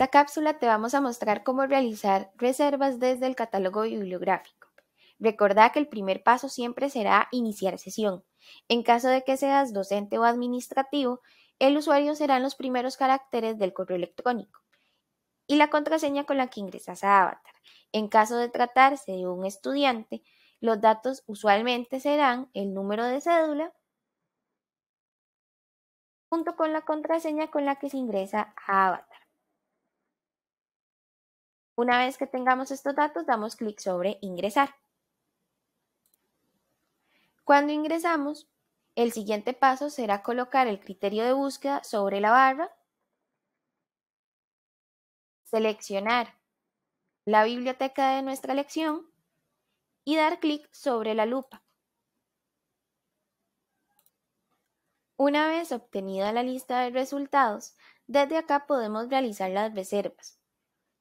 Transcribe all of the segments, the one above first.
esta cápsula te vamos a mostrar cómo realizar reservas desde el catálogo bibliográfico. Recordá que el primer paso siempre será iniciar sesión. En caso de que seas docente o administrativo, el usuario serán los primeros caracteres del correo electrónico y la contraseña con la que ingresas a Avatar. En caso de tratarse de un estudiante, los datos usualmente serán el número de cédula junto con la contraseña con la que se ingresa a Avatar. Una vez que tengamos estos datos, damos clic sobre ingresar. Cuando ingresamos, el siguiente paso será colocar el criterio de búsqueda sobre la barra, seleccionar la biblioteca de nuestra lección y dar clic sobre la lupa. Una vez obtenida la lista de resultados, desde acá podemos realizar las reservas.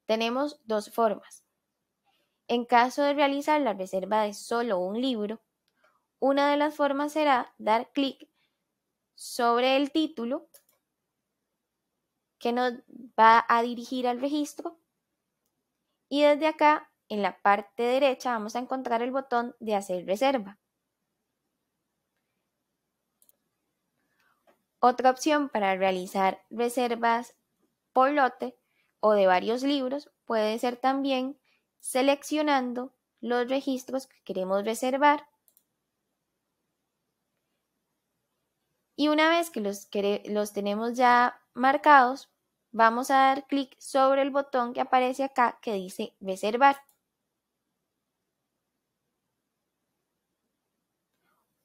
Tenemos dos formas. En caso de realizar la reserva de solo un libro, una de las formas será dar clic sobre el título que nos va a dirigir al registro y desde acá en la parte derecha vamos a encontrar el botón de hacer reserva. Otra opción para realizar reservas por lote o de varios libros, puede ser también seleccionando los registros que queremos reservar. Y una vez que los, los tenemos ya marcados, vamos a dar clic sobre el botón que aparece acá que dice reservar.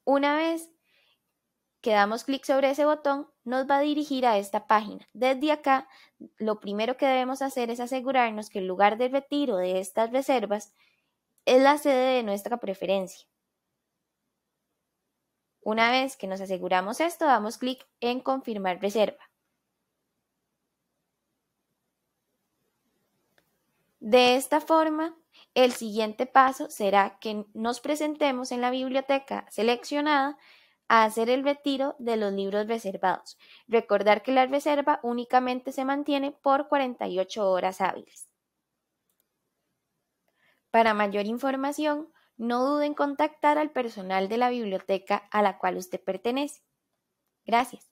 Una vez que damos clic sobre ese botón nos va a dirigir a esta página. Desde acá, lo primero que debemos hacer es asegurarnos que el lugar de retiro de estas reservas es la sede de nuestra preferencia. Una vez que nos aseguramos esto, damos clic en confirmar reserva. De esta forma, el siguiente paso será que nos presentemos en la biblioteca seleccionada hacer el retiro de los libros reservados. Recordar que la reserva únicamente se mantiene por 48 horas hábiles. Para mayor información, no duden en contactar al personal de la biblioteca a la cual usted pertenece. Gracias.